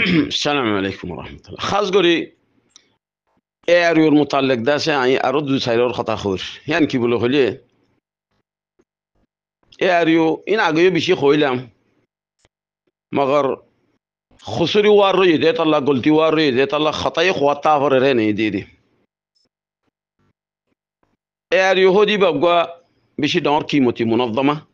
السلام عليكم ورحمة الله خاص قولي اعر يور مطلق دا سي يعني ارد دو سايرور خطا خور يعني كي بلو خلي اعر يو انا اقايو بشي خوي لام مغر خسري وار رو يديت الله قلتي وار رو يديت الله خطاي خواتا فر رين يديدي اعر يو هودي بابقوا بشي دور كيمتي منظمة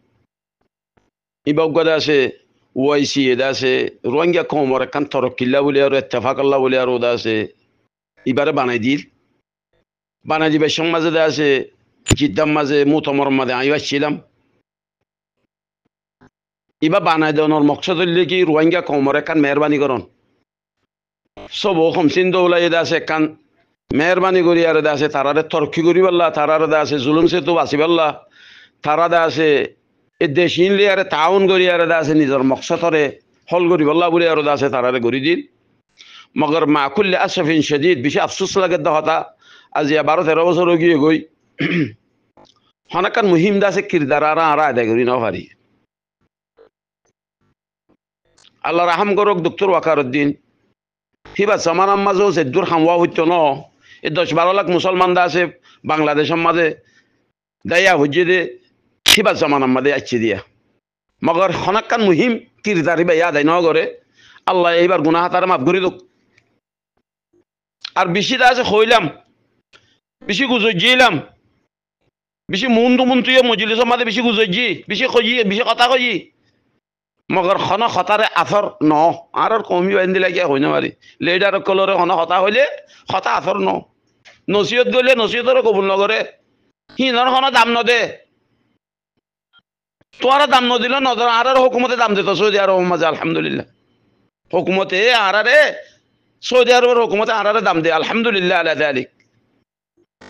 يبقوا دا سي waisi dase ruanga komore kan toro killa wuli aro ittafaq Allah wuli aro dase ibare banadil banadi be shon maze dase jiddam maze mutamar maze aywa chilam iba banadonor maqsad legi ruanga komore kan meherbani koron সব খমসিন দৌলাই দাসে কান মেহরবানি করি আর দাসে তারারে তর্কি করি পাল্লা তারারে দাসে জুলুম সে তো বাঁচিবাল্লা তারা দাসে এই দেশ ইনলে আর তাউন করি আর আছে নিজের মকসতরে হল করি বল্লা বলে আর আছে তারারে ঘুরি দিন মগর মা খুললে আশরাফিন সেদিন বেশি আফসুস লাগে দহতা আজি বারো তেরো বছর গিয়ে গই হনাকান মুহিম দাসে কিরদার আর আর আদায় করি না পারি আল্লাহ রাহাম করক ডক্টর বা হিবা জামানার মাঝেও দূর হামওয়া হইত ন এই দশ বারো লাখ মুসলমান দা আছে বাংলাদেশের মাঝে দায়া হইজে দে কিবা জমা নামাদে আচ্ছি দিয়া মগৰ সনাকান মুহিম তিৰ তাৰ সিবা ইয়াদ আইন কৰে আল্লাহ এইবাৰ গুণা হাতাৰে মাফ কৰি দিয়ক আৰু বেছি তাৰ আছে খৈলাম বেছি গুজজিলাম বেছি মুনটো মুনটোৱে মজিলে মাদে বেছি গুজজি বেছি খজি বেছি কথা কজি মগৰ সন সতাৰে আঁথৰ ন আৰু কমি বান্ধি লাগে হৈ নামাৰি লেডাৰ কলৰে সন হতা হ'লে হতা আঁথৰ ন নচিয়ত গ'লে নচিয়তৰে কবুল নকৰে সিহঁতৰ সন দাম নদে তোরা দাম ন দিল নজর আর হুকুমতে দাম দিত সৌদি আরব মাঝে আলহামদুলিল্লাহ হুকুমতে আরারে সৌদি আরবের হুকুমতে আরারে দাম দিয়ে আলহামদুলিল্লাহ আলাদা আলিক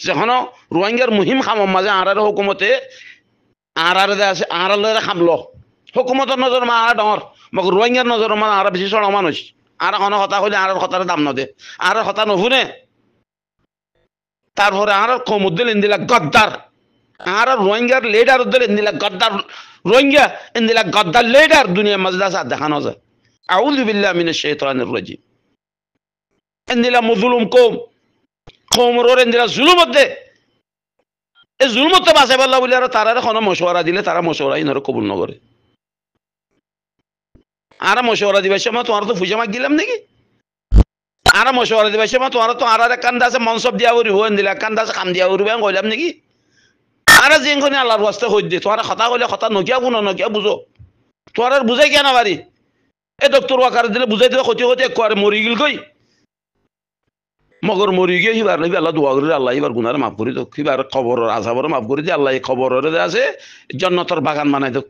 যখন রোহিঙ্গার মুহিম খামর মাঝে আরারে হুকুমতে আরারে দে আছে আরালে খামল হুকুমতের নজর মা আরা ডর মগ রোহিঙ্গার নজর মা আরা বেশি সড় মানুষ আর কোনো কথা হলে আর কথার দাম নদে আর কথা নভুনে তারপরে আর কমুদ্দিন ইন্দিলা গদ্দার আর রোহিঙ্গার লিডার ধরে নিলা গদ্দার রোহিঙ্গা নিলা গদ্দার লিডার দুনিয়া মজদাস দেখানো যায় আউজু বিল্লাহ মিনে সে তোরানের রোজি এন্দিলা মুজুলুম কোম কোম রোরে এন্দিলা জুলুম হতে এ জুলুমত হতে বাসে পারলা বলে আর তারা এখন মশওয়ারা দিলে তারা মশওয়ারা ইনারে কবুল নগরে আর মশওয়ারা দিবে সে মা তোমার তো ফুজে মাগ গেলাম নাকি আর মশওয়ারা দিবে সে মা তোমার তো আর আর কান্দাসে মনসব দিয়া উরি হো এন্দিলা কান্দাসে কাম দিয়া উরি বেঙ্গ হইলাম নাকি যে এখন আল্লাহর ওয়াস্তে হই দিয়ে তোমার কথা কইলে কথা নকিয়া বুনো নকিয়া বুঝো তোর আর বুঝাই কেন পারি এ ডক্টর ওয়াকার দিলে বুঝাই দিলে ক্ষতি ক্ষতি একবার মরি গেল কই মগর মরি গিয়ে সিবার নাকি আল্লাহ দোয়া করিলে আল্লাহ এবার গুনার মাফ করি দোক সিবার খবর আজাবর মাফ করি দিয়ে আল্লাহ খবরের যে আছে জন্নতর বাগান বানাই দোক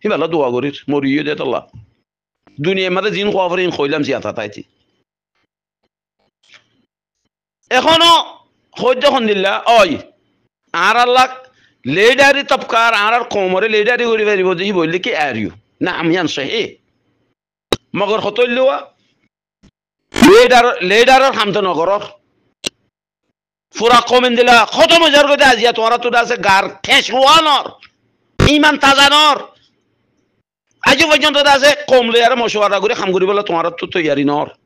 সিবার দোয়া মরি গিয়ে দে তোলা দুনিয়ার মাঝে জিন খোয়া ফরিন খইলাম জিয়াতা তাইতি এখনো সহ্য দিল্লা অই আর আল্লাহ ليداري تبكار على القمر ليداري يقول لي بودي يقول لك اريو نعم ينصح ايه مغر خطول لوا ليدار ليدار الحمد نغرر فرقو من دلا ختم جرگ ده ازیت وارا تو داسه گار کشوانار ایمان تازانار اجو وجن تو داسه قوم لیار مشوره گوری خمگوری بلا تو تو یاری نار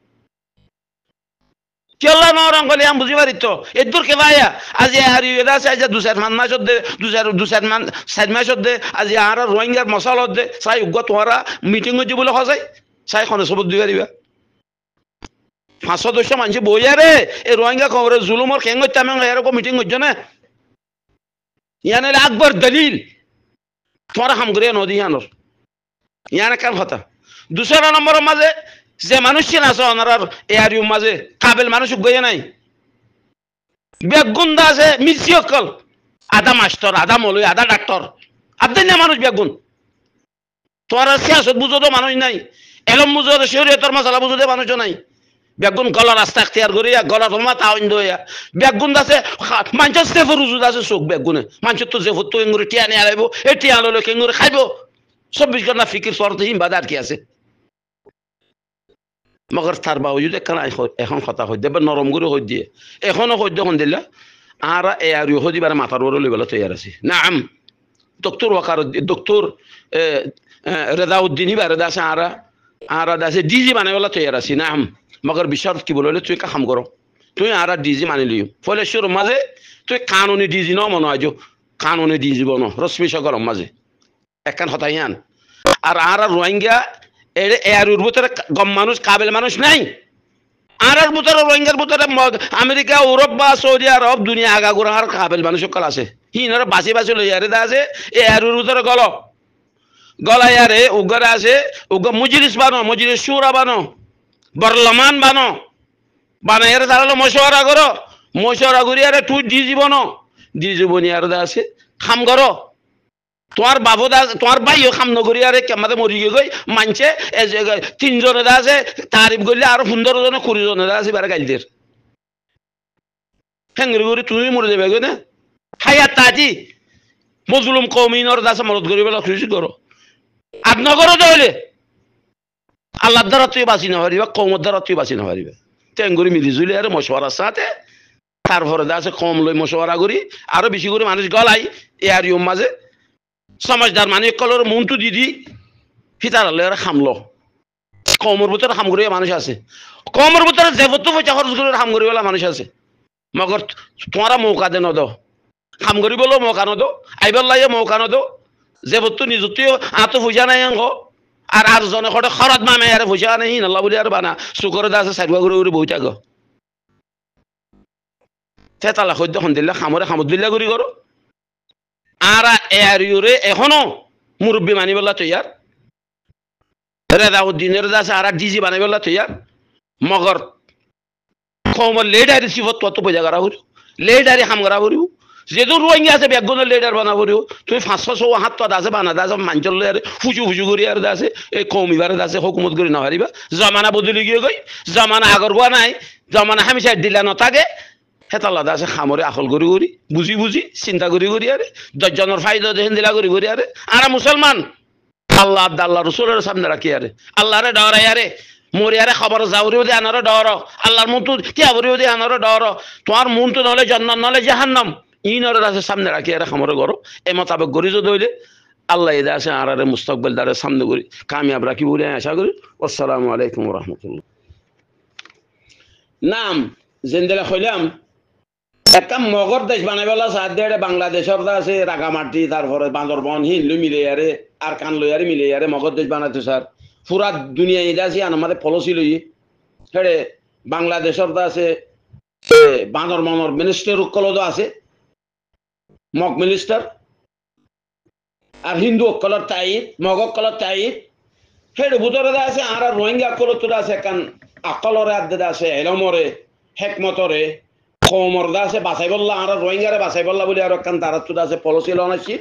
কেলা নরম করলে বুঝি পারি তো এদুর কে ভাইয়া আজ আর ইউরা আছে দু চার পাঁচ মাস দে দু চার দু চার মান চার মাস দে আজি আর রোহিঙ্গার মশাল দে চাই উগ্র তোমরা মিটিং হচ্ছে বলে সজাই চাই খনে সবত দিয়ে দিবা পাঁচশ সদস্য মানুষ বইয়া রে এই রোহিঙ্গা খবরে জুলুমর কেন হচ্ছে আমি এরকম মিটিং হচ্ছে না ইয়ানের আকবর দলিল তোমরা হাম করিয়া নদী ইয়ানোর ইয়ান কার কথা দুসরা নম্বরের মাঝে যে মানুষ চেনা আছে অনারার এয়ারিও মাঝে কাবেল মানুষ গিয়ে নাই বেগ গুন্দা আছে মিছি অকল আধা মাস্টর আধা মলুই আধা ডাক্তার আধা নিয়ে মানুষ বেগ বেগুন তোর সিয়াসত বুঝো তো মানুষ নাই এলম বুঝো তো শরীয়তর মশলা বুঝো মানুষও নাই বেগুন গলা রাস্তা এখতিয়ার করিয়া গলা তোমা তাওয়ন দইয়া বেগুন আছে মাঞ্চত সেফর উজুদ আছে চোখ বেগুনে মাঞ্চত তো সেফ তো এঙ্গুরে টিয়া নিয়ে আলাইব এ টিয়া লোক এঙ্গুরে খাইব চব্বিশ ঘন্টা ফিকির সরতে হিম বাদার কি আছে মগর তার বাবুজুদ একখান এখন কথা সদ্য বা নরম করে সদ্য এখনো সদ্য সন্ধিলা আর এ আর সদিবারে মাথার ওরে লইবেলা তৈয়ার আছে না আম ডক্টর ওয়াকার ডক্টর রেদাউদ্দিন হিবারে দাসে আরা আরা দাসে ডিজি বানাবেলা তৈয়ার আছে না আম মগর বিশারত কি বলে তুই কাম করো তুই আর ডিজি মানি লিও ফলে সুর মাঝে তুই কানুনি ডিজি ন মনে হয় কানুনি ডিজি বন রশ্মি সকল মাঝে একখান হতাই আন আর আর রোহিঙ্গা এর উর্বুতরে গম মানুষ কাবেল মানুষ নাই আর আর বুতরে রোহিঙ্গার বুতরে আমেরিকা ইউরোপ বা সৌদি আরব দুনিয়া আগা গোড়া আর কাবেল মানুষ সকল আছে হিনর বাঁচি বাঁচি লই আরে দা আছে এ আর উর্বুতরে গল গলা ইয়ারে উগরে আছে উগ মুজরিস বানো মুজরিস সুরা বানো বর্লমান বানো বানা এর তাহলে মশওয়ারা করো মশওয়ারা করি আরে তুই দি জীবন দি জীবনী আর দা আছে খাম করো তোমার বাবু তোমার ভাইও কাম নগরী আরে কেমাতে মরি গিয়ে গই মানছে তিনজন দা আছে তারিফ করলে আরো পনেরো জন কুড়ি জন দা আছে বারে গাইলদের হেঙ্গরি গরি তুমি মরে যাবে গই না হাইয়া তাজি মজলুম কমিনর দাসে মরদ করি বেলা খুশি করো আদনগরও ধরলে আল্লাহ দ্বারা তুই বাঁচি না পারিবা কৌমর দ্বারা তুই বাঁচি না পারিবে তেঙ্গুরি মিলি জুলি আরে মশওয়ারার সাথে তারপরে দাসে কম লই মশওয়ারা করি আরো বেশি করে মানুষ গলাই এয়ারিওম মাঝে সমাজদার মানে কলর মনটু দিদি ফিতারালে আর খামলো কমর ভিতরে হাম করিয়া মানুষ আছে কমর ভিতরে জেবত পয়সা খরচ করে হাম করিবলা মানুষ আছে মগর তোমারা মৌকা দে নদ হাম করিবলেও মৌকা নদ আইবার লাগে মৌকা নদ জেবত নিজতেও আতো পয়সা নাই আঙ্গ আর আর জনে খটে খরচ মামে আর পয়সা নেই নাল্লা বুলি আর বানা সুকর দা আছে সাইডবা ঘুরে ঘুরে বই থাক তেতালা সদ্য সন্ধিল্লা খামরে খামত দিল্লা ঘুরি করো আরা এয়ারিওরে এখনো মুরব্বী মানি বললা তৈয়ার রেদাউদ্দিনের দাস আরা ডিজি বানাই বললা তৈয়ার মগর খমর লেডারি সিফত তত বোঝা করা হরিও লেডারি হাম করা হরিও যেহেতু রোহিঙ্গা আছে ব্যাগগুলো লেডার বানা হরিও তুমি পাঁচশো ছো হাত তো আছে বানা দাস মাঞ্চল লয়ারে ফুচু ফুচু করি আর দাসে এই কমিবার দাসে হকুমত করি নাহারিবা জামানা বদলি গিয়ে গই জমানা আগর গোয়া নাই জমানা হামি দিলা নথাকে হেতাল্লাদা আছে খামরে আখল করি করি বুঝি বুঝি চিন্তা করি করি আরে দশজনের ফাইদা দেখেন দিলা করি করি আরে আর মুসলমান আল্লাহ আল্লাহ রসুলের সামনে রাখি আরে রে ডাওরাই আরে মরিয়ারে খবর যাওরিও দিয়ে আনারও ডর আল্লাহর মন তো তিয়াবরিও দে আনারও ডর তোমার মন তো নহলে জন্ম নহলে জাহান্নাম ইনরের আছে সামনে রাখি আরে খামরে গরো এ মোতাবেক যদি হইলে আল্লাহ এদা আছে আর আরে মুস্তকবেল দারে সামনে করি কামিয়াব রাখি বলে আশা করি আসসালামু আলাইকুম রহমতুল্লাহ নাম জেন্দেলা খইলাম একটা মগর দেশ বানাইবেলা সাহায্য এটা বাংলাদেশের আছে রাগামাটি তারপরে বান্দরবন হিন্দু মিলে আরে আর কান লই আরে মিলে আরে মগর দেশ বানাইতো স্যার পুরা দুনিয়া এটা আছে আর আমাদের পলিসি লই হেড়ে বাংলাদেশের আছে বান্দরবনের মিনিস্টার উৎকলত আছে মগ মিনিস্টার আর হিন্দু অক্কলর তাই মগ অক্কলর তাই হেড ভুতরে আছে আর রোহিঙ্গা অক্কলত আছে কান আকলরে আদ্যে আছে এলমরে হেকমতরে খমরদা আছে বাছাই বললা আর রোহিঙ্গারে বাছাই বললা বলে আর কান তারা চুদা আছে পলসি লনাইছি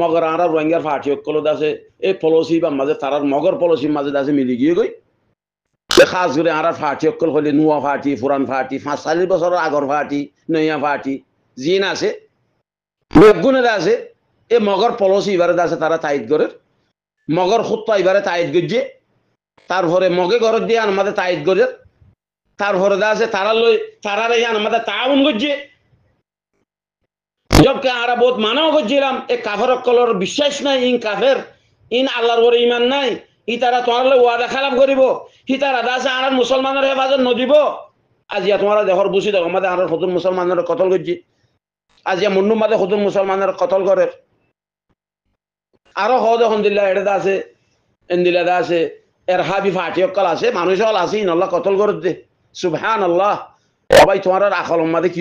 মগর আর রোহিঙ্গার ফাটি সকল আছে এই পলসি বা মাঝে তারার মগর পলসি মাঝে আছে মিলি গিয়ে গই খাস করে আর ফাটি সকল হলে নুয়া ফাটি ফুরান ফাটি পাঁচ চাল্লিশ বছর আগর ফাটি নইয়া ফাটি জিন আছে মেঘগুণের আছে এ মগর পলসি এবারে আছে তারা তাইত করে মগর সুত্তা এবারে তাইত গজ্জে তারপরে মগে ঘর দিয়ে আর মাঝে তাইত গজের তার হরদা আছে তারা লই তারা রেহে আমাদের তাউন করছে জবকে আরা বহুত মানাও করছিলাম এ কাফের কলর বিশ্বাস নাই ইন কাফের ইন আল্লাহর ওরে ইমান নাই ই তারা তোমার ওয়াদা খারাপ করিব হি তারা দাসে আর মুসলমানের হেফাজত নদিব আজিয়া তোমার দেহর বুঝি দেখো আমাদের আর হতুন মুসলমানের কতল করছি আজিয়া মুন্নু মাদে হতুন মুসলমানের কতল করে আরো হদ এখন দিল্লা এটা আছে এন্দিলা আছে এর হাবি ফাটিয়কাল আছে মানুষ হল আছে ইনল্লা কতল করে দে সুবহান সবাই তোমার আর আকল মাদে কি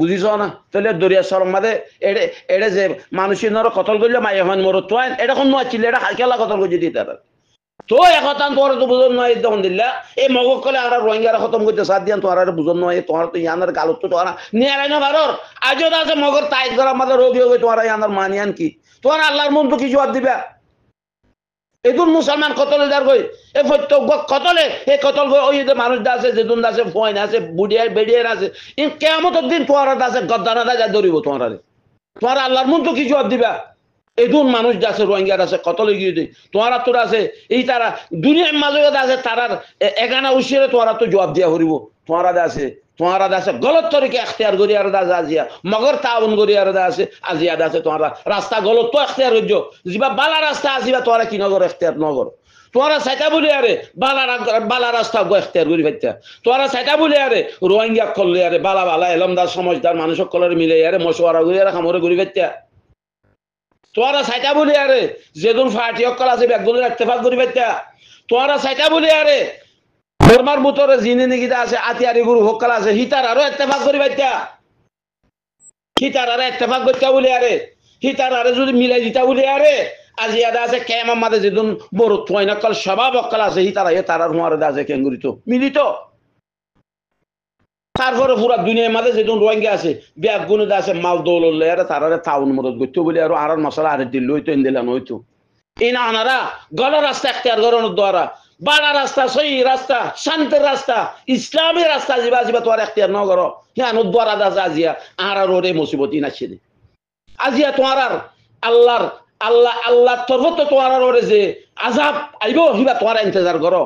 বুঝিছ না তাহলে দরিয়া সরম মাদে এড়ে এড়ে যে মানুষের নর কতল করলে মাই হন মর তো এটা কোন ছিল এটা হালকেলা কতল করে দিতে তো একতান তোর তো বুঝন নয় তখন দিল্লা এই মগক কলে আর রোহিঙ্গারা খতম করতে সাত দিন তোমার আর বুঝন নয় তোমার তো ইয়ানার গালত তো তোমার নিয়ে না বারর আজও আছে মগর তাইজ করা মাদে রোগী হয়ে তোমার ইয়ানার মানিয়ান কি তোমার আল্লাহর মন তো দিবা এদুন মুসলমান কতলে যার গই এ প্রত্যেক কতলে এ কতল গই ওই যে মানুষ দা আছে যে যেতুন আছে ফয়ন আছে বুড়িয়ার বেড়িয়ার আছে ইন কেয়ামতের দিন তোরা দা আছে গদ্দানা যা ধরিব তোমার তোমার আল্লাহর মন তো কি জবাব দিবা এদুন মানুষ দা আছে রোহিঙ্গার আছে কতলে গিয়ে দেই তোমারা তোর আছে এই তারা দুনিয়ার মাঝে আছে তারার এগানা উচিয়ে তোমারা তো জবাব দিয়া হরিব তোমারা আছে তোমারা আছে গলত তরিকে এখতিয়ার করি আর দাস আজিয়া মগর তাউন করি আর দাস আজিয়া দাসে তোমার রাস্তা গলত তো এখতিয়ার হইজ যিবা বালা রাস্তা আজিবা তোমার কি নগর এখতিয়ার নগর তোরা সাইটা বলি আরে বালা বালা রাস্তা গো এখতিয়ার করি ফাইতা তোরা সাইটা বলি আরে রোহিঙ্গা করলে আরে বালা বালা এলম এলমদার সমাজদার মানুষ সকলের মিলে আরে মশওয়ারা করি আর খামরে করি ফাইতা তোরা সাইটা বলি আরে যেদিন ফাটি অকল আছে ব্যাগগুলো ইত্তেফাক করি ফাইতা তোরা সাইটা বলি আরে ফেরমার মুতরে জিনে নিকিতা আছে আতিয়ারি গুরু হকাল আছে হিতার আরো এত্তেফাক করি বাইতা হিতার আরে এত্তেফাক করতে বলি আরে হিতার আরে যদি মিলাই দিতা বলি আরে আজি আদা আছে কেম আমাদের যেদিন বড় না নকল সবাব অকল আছে হিতারা তার আর হুঁয়ার আছে কেঙ্গুরি তো মিলি তো তারপরে পুরা দুনিয়ার মাঝে যেদিন রোহিঙ্গা আছে ব্যাগ গুণ আছে মাল দৌল আরে তার তারারে তাউন মদত করতে বলি আরো আর মশলা আরে দিল হইতো ইন্দিলান হইতো ইনা আনারা গলা রাস্তা এখতিয়ার করানোর দ্বারা বাড়া রাস্তা সহি রাস্তা শান্তির রাস্তা ইসলামের রাস্তা আজিবা আজিবা তোমার একটি নগর হ্যাঁ দ্বারা দাস আজিয়া আর ওরে মুসিবতি নাচিনি আজিয়া তোমার আর আল্লাহর আল্লাহ আল্লাহ তরফ তো তোমার আর ওরে যে আজাব আইব হিবা তোমার ইন্তজার করো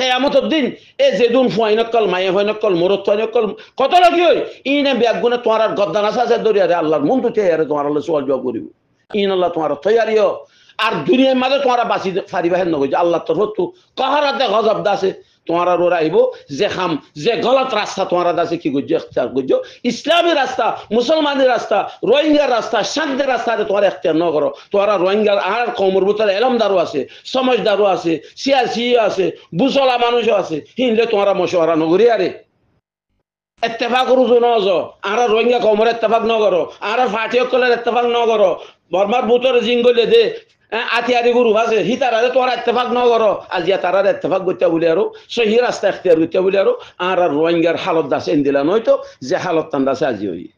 কেয়ামতর দিন এ দুন ফুয়াই নকল মায়ে হয় নকল মোরত হয় নকল কত লাগি ওই ইনে ব্যাগ গুণে তোমার আর গদ্দান আসা আছে দরিয়ারে আল্লাহর মন তো চেয়ারে তোমার আল্লাহ সোয়াল জবাব করিব ইন আল্লাহ তোমার তৈয়ারিও আর দুনিয়ার মাঝে তোমরা বাঁচি ফারিবাহের নগজ আল্লাহ তরফ তো কহারাতে গজব দাসে তোমরা রোরা আইব যে খাম যে গলত রাস্তা তোমরা দাসে কি করছো এখতিয়ার করছো ইসলামী রাস্তা মুসলমানের রাস্তা রোহিঙ্গার রাস্তা শান্তির রাস্তাতে তোমার এখতিয়ার ন করো তোমরা রোহিঙ্গার আর কমর ভিতরে এলমদারও আছে সমাজদারও আছে সিয়াসিও আছে বুসলা মানুষও আছে হিনলে তোমরা মশওয়ারা নগরী আরে এত্তেফাক রুজু নজ আর রোহিঙ্গা কমর এত্তেফাক নগর আর ফাটি অকলের এত্তেফাক নগর বর্মার বুতর জিঙ্গলে দে আতি আদি গুরু আছে সি তারা তোর এত্তেফাক নগর আজিয়া তারা এত্তেফাক গতি বলি আৰু সহি রাস্তা এখতিয়ার গতি বলি আৰু আর রোহিঙ্গার হালত দাস এন দিলা নয়তো যে হালত তান দাসে আজি হই